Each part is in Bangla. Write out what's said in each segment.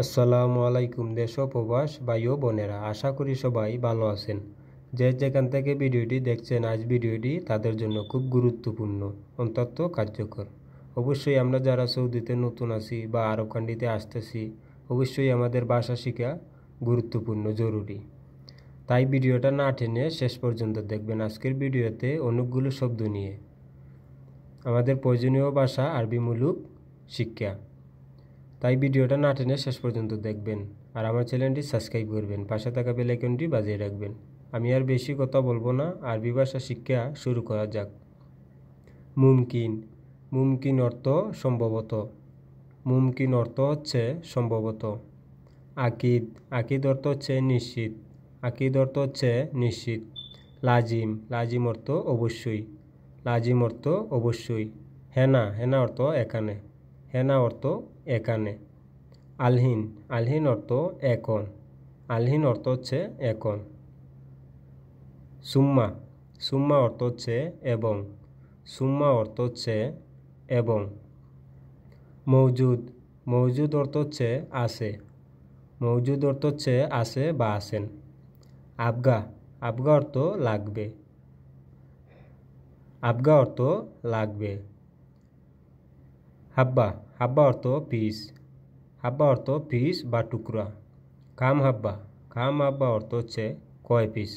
আসসালামু আলাইকুম দেশ প্রবাস ভাই ও বোনেরা আশা করি সবাই ভালো আছেন যে যেখান থেকে ভিডিওটি দেখছেন আজ ভিডিওটি তাদের জন্য খুব গুরুত্বপূর্ণ অন্তত কার্যকর অবশ্যই আমরা যারা সৌদিতে নতুন আছি বা আরব কান্ডিতে আসতেছি অবশ্যই আমাদের ভাষা শেখা গুরুত্বপূর্ণ জরুরি তাই ভিডিওটা না টেনে শেষ পর্যন্ত দেখবেন আজকের ভিডিওতে অনেকগুলো শব্দ নিয়ে আমাদের প্রয়োজনীয় ভাষা আরবি মূলক শিক্ষা তাই ভিডিওটা না টেনে শেষ পর্যন্ত দেখবেন আর আমার চ্যানেলটি সাবস্ক্রাইব করবেন পাশে থাকা বেলাইকনটি বাজিয়ে রাখবেন আমি আর বেশি কথা বলবো না আরবি ভাষা শিক্ষা শুরু করা যাক মুমকিন মুমকিন অর্থ সম্ভবত মুমকিন অর্থ হচ্ছে সম্ভবত আকিদ আকিদ অর্থ হচ্ছে নিশ্চিত আকিদ অর্থ হচ্ছে নিশ্চিত লাজিম লাজিম অর্থ অবশ্যই লাজিম অর্থ অবশ্যই হেনা হেনা অর্থ এখানে হেনা অর্থ এখানে আলহীন আলহীন অর্থ এখন আলহীন অর্থ হচ্ছে এখন সুম্মা সুম্মা অর্থ হচ্ছে এবং সুম্মা অর্থ হচ্ছে এবং মৌজুদ মৌজুদ অর্থ হচ্ছে আসে মৌজুদ অর্থ হচ্ছে আসে বা আসেন আবগা আবগা অর্থ লাগবে আবগা অর্থ লাগবে হাব্বা হাব্বা অর্থ পিস হাব্বা অর্থ পিস বা টুকরা কাম হাব্বা কাম হাব্বা অর্থ হচ্ছে কয় পিস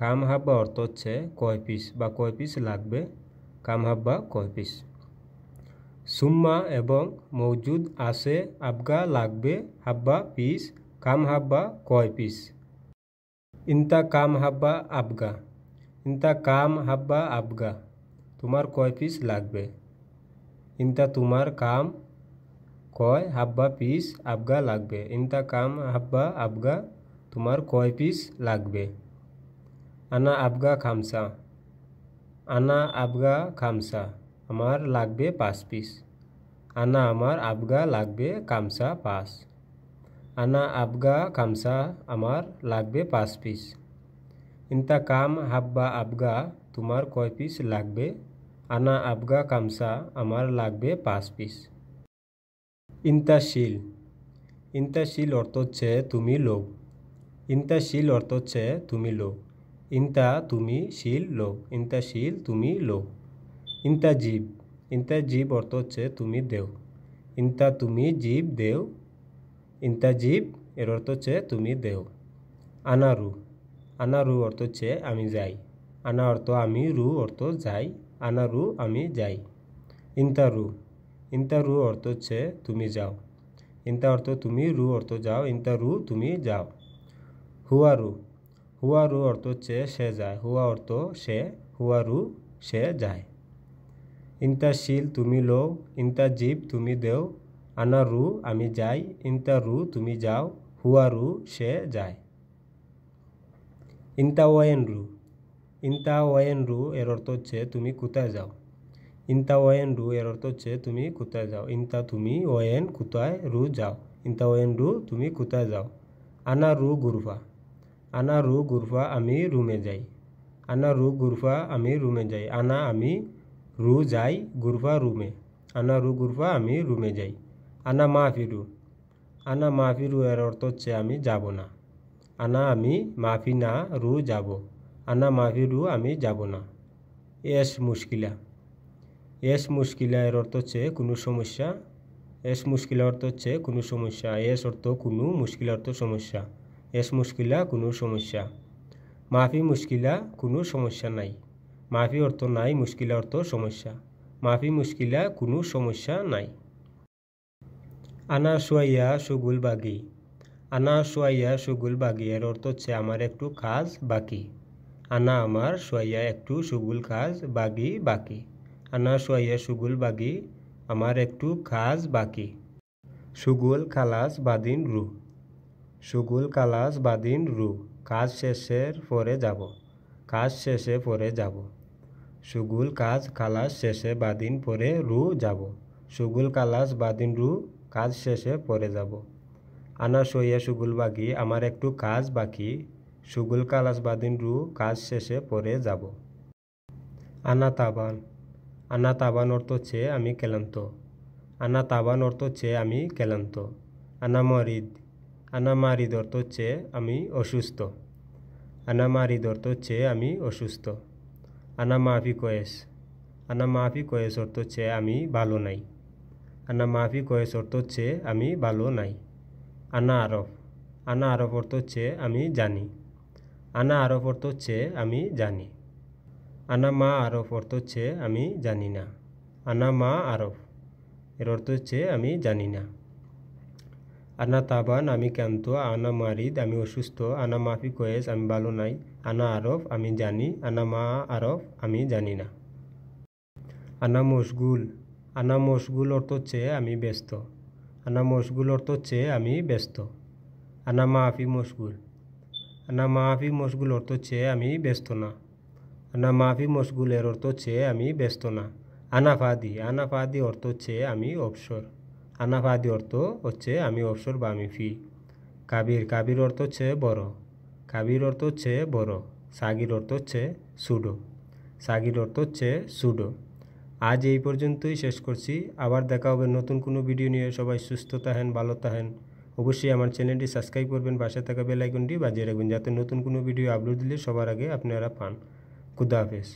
কাম হাব্বা অর্থ হচ্ছে কয় পিস বা কয় পিস লাগবে কাম হাব্বা কয় পিস সুম্মা এবং মজুদ আছে আবগা লাগবে হাব্বা পিস কাম হাব্বা কয় পিস ইন্তা কাম হাব্বা আবগা ইন্তা কাম হাব্বা আবগা তোমার কয় পিস লাগবে इनता तुम्हार काम कय हाब्बा पिस आबगा लागे इनता कम हाब्बा आबगा तुम्हार कय पिस लागे आना आबगा खामसा आना आबगा खामसा हमार लागे पास पिस आना आमार आबगा लागे कामसा पास आना आबगा खामसा हमार लागे पास पिस इनता काम हाब्बा आबगा तुम्हार कय पिस लागे আনা আবগা কামসা আমার লাগবে পাঁচ পিস ইন্তাশীল ইন্তাশীল অর্থ হচ্ছে তুমি লো ইন্তাশীল অর্থ হচ্ছে তুমি লো ইন্তা তুমি শীল লো ইন্তাশীল তুমি লো ইন্তা জীব ইন্তা জীব অর্থ হচ্ছে তুমি দেও ইন্তা তুমি জীব দেও ইন্তা জীব এর অর্থ হচ্ছে তুমি দেও আনারু আনারু অর্থ হচ্ছে আমি যাই আনা অর্থ আমি রু অর্থ যাই আনারু আমি যাই ইন্তারু ইন্তারু অর্থ হচ্ছে তুমি যাও ইন্তা অর্থ তুমি রু অর্থ যাও ইন্তারু তুমি যাও হুয়ারু হুয়ারু অর্থ হচ্ছে সে যায় হুয়া অর্থ সে হুয়ারু সে যায় ইন্তা শিল তুমি লও ইন্তা জীব তুমি দেও আনারু আমি যাই ইন্তারু তুমি যাও হুয়ারু সে যায় ইন্তা ওয়েন রু ইনতা ওয়েনরু এর অর্থ হচ্ছে তুমি কোথায় যাও ইন্তা ওয়েন রু এর অর্থ হচ্ছে তুমি কোথায় যাও ইন্তা তুমি ওয়েন কোথায় রু যাও ইন্তা ওয়েন রু তুমি কোথায় যাও আনা রু গুরফা আনা রু গুরফা আমি রুমে যাই আনা রু গুরফা আমি রুমে যাই আনা আমি রু যাই গুরফা রুমে আনা রু গুরফা আমি রুমে যাই আনা মা ফিরু আনা মাফি রু এর অর্থ হচ্ছে আমি যাব না আনা আমি মাফি না রু যাব আনা মাহিরু আমি যাব না এস মুশকিলা এস মুশকিলা এর অর্থ হচ্ছে কোনো সমস্যা এস মুশকিলা অর্থ হচ্ছে কোনো সমস্যা এস অর্থ কোনো মুশকিল অর্থ সমস্যা এস মুশকিলা কোনো সমস্যা মাফি মুশকিলা কোনো সমস্যা নাই মাফি অর্থ নাই মুশকিলা অর্থ সমস্যা মাফি মুশকিলা কোনো সমস্যা নাই আনা সোয়াইয়া সুগুল বাগি আনা সোয়াইয়া সুগুল বাগি এর অর্থ হচ্ছে আমার একটু কাজ বাকি আনা আমার সোয়াইয়া একটু সুগুল কাজ বাগি বাকি আনা সোয়াইয়া সুগুল বাগি আমার একটু কাজ বাকি সুগুল খালাস বাদিন রু সুগুল কালাস বাদিন রু কাজ শেষের পরে যাব কাজ শেষে পরে যাব সুগুল কাজ খালাস শেষে বাদিন পরে রু যাব সুগুল কালাস বাদিন রু কাজ শেষে পরে যাব আনা সইয়া সুগুল বাকি আমার একটু কাজ বাকি সুগুল কালাস রু কাজ শেষে পরে যাব আনা তাবান আনা তাবান অর্থ হচ্ছে আমি কেলান্ত আনা তাবান অর্থ হচ্ছে আমি কেলান্ত আনা মরিদ আনা মারিদ অর্থ হচ্ছে আমি অসুস্থ আনা মারিদ অর্থ হচ্ছে আমি অসুস্থ আনা মাফি কয়েস আনা মাফি কয়েস অর্থ হচ্ছে আমি ভালো নাই আনা মাফি কয়েস অর্থ হচ্ছে আমি ভালো নাই আনা আরফ আনা আরফ অর্থ হচ্ছে আমি জানি আনা আরও অর্থ হচ্ছে আমি জানি আনা মা আরও অর্থ হচ্ছে আমি জানি না আনা মা আরও এর অর্থ হচ্ছে আমি জানি না আনা তাবান আমি ক্যান্ত আনা মারিদ আমি অসুস্থ আনা মাফি কয়েস আমি ভালো নাই আনা আরফ আমি জানি আনা মা আরফ আমি জানি না আনা মশগুল আনা মশগুল অর্থ হচ্ছে আমি ব্যস্ত আনা মশগুল অর্থ হচ্ছে আমি ব্যস্ত আনা মাফি মশগুল না মাহফি মশগুল অর্থ হচ্ছে আমি ব্যস্ত না না মাফি মশগুলের অর্থ হচ্ছে আমি ব্যস্ত না আনাফাদি আনাফাদি অর্থ হচ্ছে আমি অবসর আনাফাদি অর্থ হচ্ছে আমি অবসর বা আমি ফি কাবির কাবির অর্থ হচ্ছে বড় কাবির অর্থ হচ্ছে বড় সাগির অর্থ হচ্ছে সুডো সাগির অর্থ হচ্ছে সুডো আজ এই পর্যন্তই শেষ করছি আবার দেখা হবে নতুন কোনো ভিডিও নিয়ে সবাই সুস্থ থাকেন ভালো থাকেন অবশ্যই আমার চ্যানেলটি সাবস্ক্রাইব করবেন পাশে থাকা বেল আইকনটি বাজিয়ে রাখবেন যাতে নতুন কোনো ভিডিও আপলোড দিলে সবার আগে আপনারা পান খুদা হাফেজ